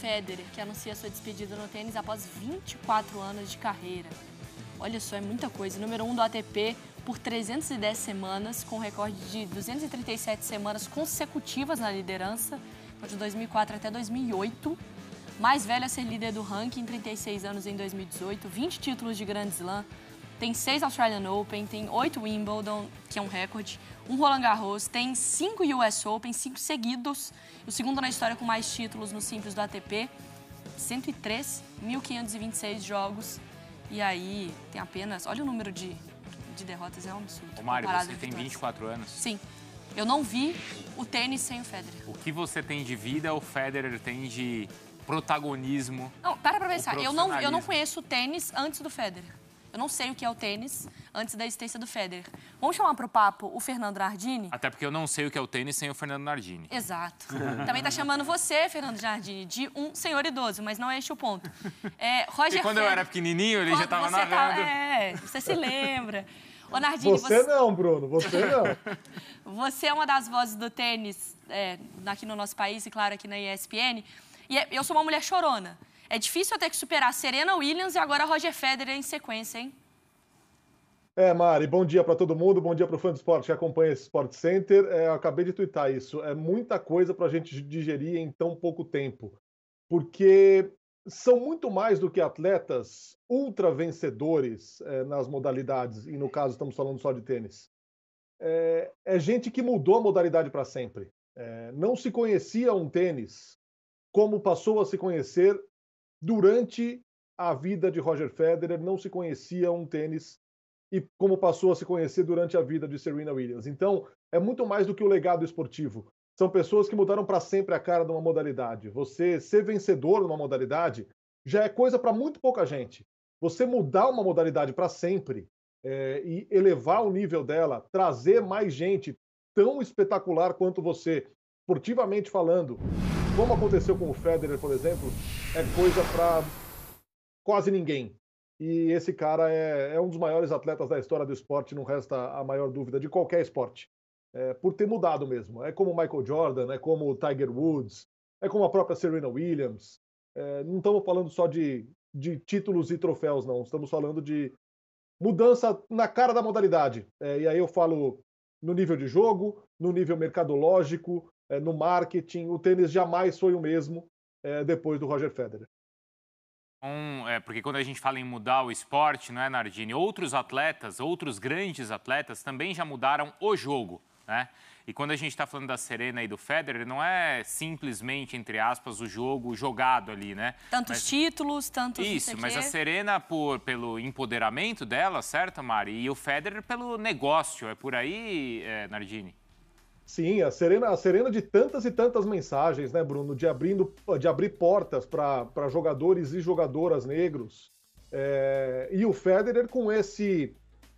Federer, que anuncia sua despedida no tênis após 24 anos de carreira. Olha só, é muita coisa. Número 1 um do ATP por 310 semanas, com recorde de 237 semanas consecutivas na liderança, de 2004 até 2008. Mais velho a ser líder do ranking, 36 anos em 2018, 20 títulos de Grand Slam, tem seis Australian Open, tem oito Wimbledon, que é um recorde, um Roland Garros, tem cinco US Open, cinco seguidos, o segundo na história com mais títulos no simples do ATP, 103.526 jogos. E aí tem apenas, olha o número de, de derrotas, é um absurdo. Ô Mário, você tem 24 anos? Sim. Eu não vi o tênis sem o Federer. O que você tem de vida, o Federer tem de protagonismo. Não, para pra pensar. Eu não, eu não conheço o tênis antes do Federer. Eu não sei o que é o tênis antes da existência do Federer. Vamos chamar para o papo o Fernando Nardini? Até porque eu não sei o que é o tênis sem o Fernando Nardini. Exato. Também está chamando você, Fernando Nardini, de um senhor idoso, mas não é este o ponto. É, Roger e quando Federer, eu era pequenininho, ele já estava tá- narrando. Tá, é, você se lembra. Ô, Nardini, você, você, não, Bruno, você não. você é uma das vozes do tênis é, aqui no nosso país e, claro, aqui na ESPN. E é, eu sou uma mulher chorona. É difícil até que superar Serena Williams e agora Roger Federer em sequência, hein? É, Mari, bom dia para todo mundo, bom dia para o fã do esporte que acompanha esse Sport Center. É, eu acabei de twittar isso. É muita coisa para a gente digerir em tão pouco tempo. Porque são muito mais do que atletas ultra vencedores é, nas modalidades, e no caso estamos falando só de tênis. É, é gente que mudou a modalidade para sempre. É, não se conhecia um tênis como passou a se conhecer durante a vida de Roger Federer não se conhecia um tênis e como passou a se conhecer durante a vida de Serena Williams. Então, é muito mais do que o legado esportivo. São pessoas que mudaram para sempre a cara de uma modalidade. Você ser vencedor numa modalidade já é coisa para muito pouca gente. Você mudar uma modalidade para sempre é, e elevar o nível dela, trazer mais gente tão espetacular quanto você, esportivamente falando, como aconteceu com o Federer, por exemplo, é coisa para quase ninguém. E esse cara é, é, um dos maiores atletas da história do esporte, não resta a maior dúvida de qualquer esporte. É, por ter mudado mesmo. É como o Michael Jordan, é como o Tiger Woods, é como a própria Serena Williams. É, não estamos falando só de, de títulos e troféus, não. Estamos falando de mudança na cara da modalidade. É, e aí eu falo no nível de jogo, no nível mercadológico, eh, no marketing, o tênis jamais foi o mesmo eh, depois do Roger Federer. Um, então, é, porque quando a gente fala em mudar o esporte, não é, Nardini? Outros atletas, outros grandes atletas também já mudaram o jogo, né? E quando a gente está falando da Serena e do Federer, não é simplesmente, entre aspas, o jogo jogado ali, né? Tantos mas... títulos, tantos... Isso, mas a Serena por, pelo empoderamento dela, certo, Mari? E o Federer pelo negócio, é por aí, é, Nardini? Sim, a Serena, a Serena de tantas e tantas mensagens, né, Bruno? De, abrindo, de abrir portas para jogadores e jogadoras negros. É, e o Federer com esse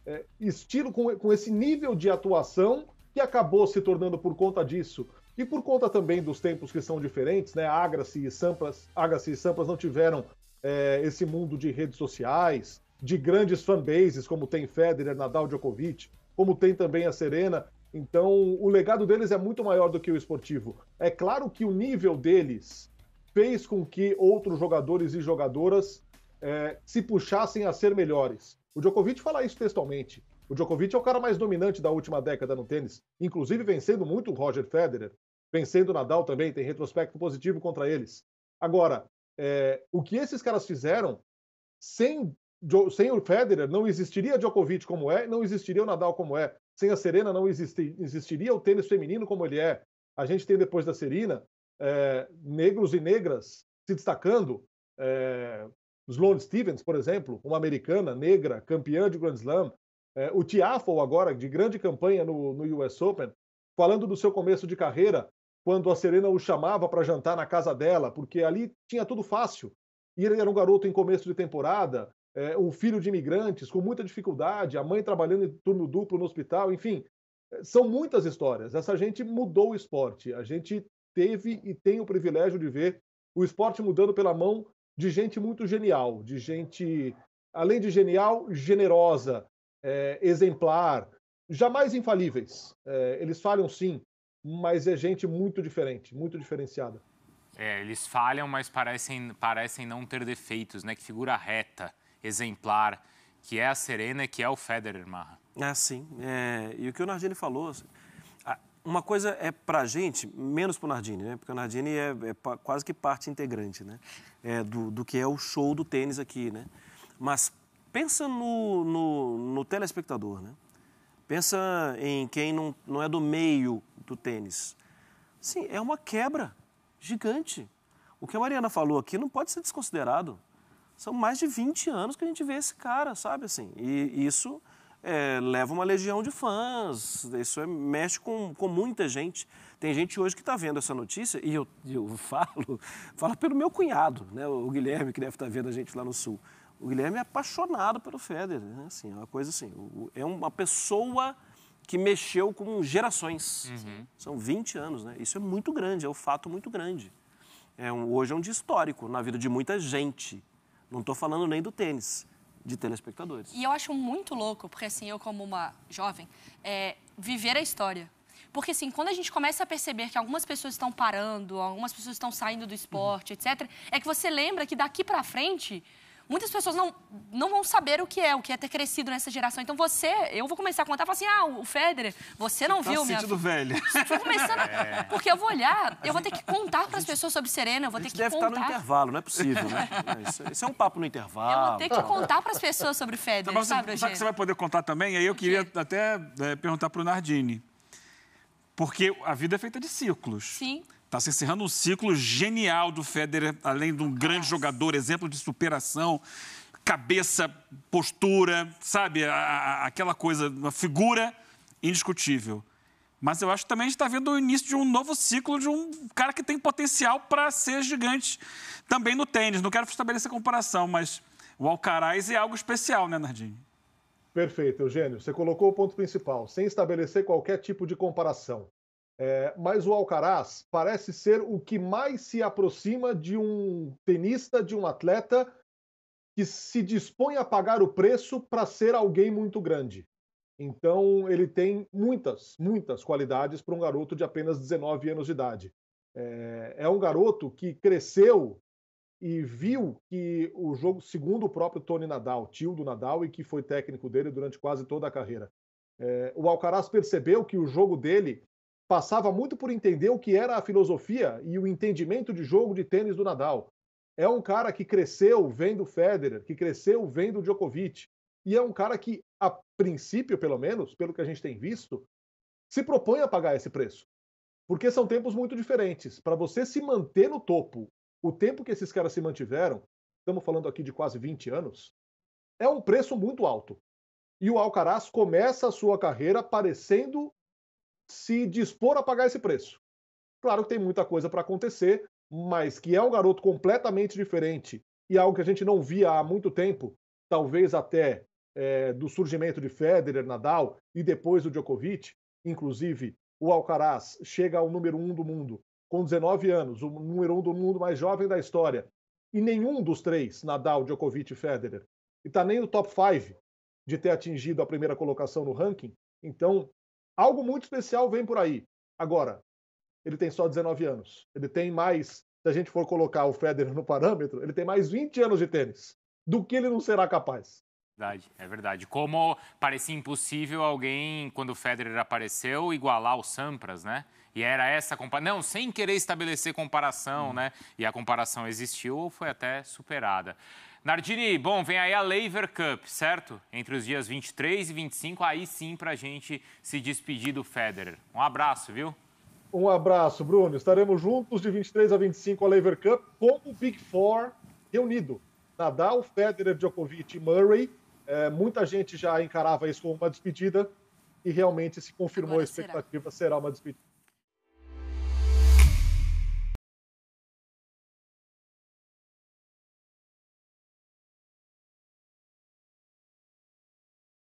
é, estilo, com, com esse nível de atuação que acabou se tornando por conta disso. E por conta também dos tempos que são diferentes, né? Agassi e Sampras, Agassi e Sampras não tiveram é, esse mundo de redes sociais, de grandes fanbases, como tem Federer, Nadal, Djokovic, como tem também a Serena. Então, o legado deles é muito maior do que o esportivo. É claro que o nível deles fez com que outros jogadores e jogadoras é, se puxassem a ser melhores. O Djokovic fala isso textualmente. O Djokovic é o cara mais dominante da última década no tênis, inclusive vencendo muito o Roger Federer, vencendo o Nadal também, tem retrospecto positivo contra eles. Agora, é, o que esses caras fizeram, sem, sem o Federer, não existiria Djokovic como é, não existiria o Nadal como é. Sem a Serena não existiria o tênis feminino como ele é. A gente tem depois da Serena é, negros e negras se destacando. É, Sloane Stevens, por exemplo, uma americana negra, campeã de Grand Slam. É, o Tiafoe agora, de grande campanha no, no US Open, falando do seu começo de carreira, quando a Serena o chamava para jantar na casa dela, porque ali tinha tudo fácil. E ele era um garoto em começo de temporada, é, o filho de imigrantes com muita dificuldade, a mãe trabalhando em turno duplo no hospital, enfim. É, são muitas histórias. Essa gente mudou o esporte. A gente teve e tem o privilégio de ver o esporte mudando pela mão de gente muito genial, de gente, além de genial, generosa, é, exemplar, jamais infalíveis. É, eles falham sim, mas é gente muito diferente, muito diferenciada. É, eles falham, mas parecem, parecem não ter defeitos, né? Que figura reta exemplar que é a Serena, que é o Federer, Marra. Ah, sim. É, e o que o Nardini falou, assim, uma coisa é para a gente, menos pro Nardini, né? Porque o Nardini é, é quase que parte integrante, né? É, do, do que é o show do tênis aqui, né? Mas pensa no, no, no telespectador, né? Pensa em quem não, não é do meio do tênis. Sim, é uma quebra gigante. O que a Mariana falou aqui não pode ser desconsiderado. São mais de 20 anos que a gente vê esse cara, sabe assim? E isso é, leva uma legião de fãs, isso é, mexe com, com muita gente. Tem gente hoje que está vendo essa notícia, e eu, eu falo, falo pelo meu cunhado, né, o Guilherme, que deve estar tá vendo a gente lá no Sul. O Guilherme é apaixonado pelo Federer, né? assim, é uma coisa assim, é uma pessoa que mexeu com gerações. Uhum. São 20 anos, né? Isso é muito grande, é um fato muito grande. É um, hoje é um dia histórico na vida de muita gente. Não estou falando nem do tênis, de telespectadores. E eu acho muito louco, porque assim, eu como uma jovem, é, viver a história. Porque assim, quando a gente começa a perceber que algumas pessoas estão parando, algumas pessoas estão saindo do esporte, uhum. etc., é que você lembra que daqui para frente muitas pessoas não, não vão saber o que é, o que é ter crescido nessa geração. Então você, eu vou começar a contar falar assim: ah, o Federer, você não tá viu, minha. sentido velho. Estou começando. É. Porque eu vou olhar, eu vou ter que tá, contar para as pessoas sobre Serena, eu vou ter que tá contar. deve estar no intervalo, não é possível, né? Isso, é um papo no intervalo. Eu vou ter que contar para as pessoas sobre Federer, tá Mas, sabe, Sabe que você vai poder contar também? Aí eu queria até é, perguntar para o Nardini. Porque a vida é feita de ciclos. Sim. Está se encerrando um ciclo genial do Federer, além de um grande jogador, exemplo de superação, cabeça, postura, sabe? A, a, aquela coisa, uma figura indiscutível. Mas eu acho que também a gente está vendo o início de um novo ciclo de um cara que tem potencial para ser gigante também no tênis. Não quero estabelecer comparação, mas o Alcaraz é algo especial, né, Nardini? Perfeito, Eugênio. Você colocou o ponto principal, sem estabelecer qualquer tipo de comparação. É, mas o Alcaraz parece ser o que mais se aproxima de um tenista, de um atleta que se dispõe a pagar o preço para ser alguém muito grande. Então, ele tem muitas, muitas qualidades para um garoto de apenas 19 anos de idade. É, é, um garoto que cresceu e viu que o jogo, segundo o próprio Tony Nadal, tio do Nadal e que foi técnico dele durante quase toda a carreira, é, o Alcaraz percebeu que o jogo dele passava muito por entender o que era a filosofia e o entendimento de jogo de tênis do Nadal. É um cara que cresceu vendo Federer, que cresceu vendo Djokovic, e é um cara que, a princípio, pelo menos, pelo que a gente tem visto, se propõe a pagar esse preço. Porque são tempos muito diferentes. Para você se manter no topo, o tempo que esses caras se mantiveram, estamos falando aqui de quase 20 anos, é um preço muito alto. E o Alcaraz começa a sua carreira parecendo se dispor a pagar esse preço. Claro que tem muita coisa para acontecer, mas que é um garoto completamente diferente e algo que a gente não via há muito tempo, talvez até é, do surgimento de Federer, Nadal e depois do Djokovic. Inclusive, o Alcaraz chega ao número um do mundo com 19 anos, o número um do mundo mais jovem da história. E nenhum dos três, Nadal, Djokovic e Federer, está nem no top 5 de ter atingido a primeira colocação no ranking. Então, Algo muito especial vem por aí. Agora, ele tem só 19 anos. Ele tem mais, se a gente for colocar o Federer no parâmetro, ele tem mais 20 anos de tênis. Do que ele não será capaz? Verdade, é verdade. Como parecia impossível alguém, quando o Federer apareceu, igualar o Sampras, né? E era essa comparação. Não, sem querer estabelecer comparação, hum. né? E a comparação existiu ou foi até superada. Nardini, bom, vem aí a Lever Cup, certo? Entre os dias 23 e 25, aí sim para a gente se despedir do Federer. Um abraço, viu? Um abraço, Bruno. Estaremos juntos de 23 a 25 a Lever Cup com o Big Four reunido. Nadal, Federer, Djokovic e Murray. É, muita gente já encarava isso como uma despedida e realmente se confirmou Agora a expectativa será. será uma despedida.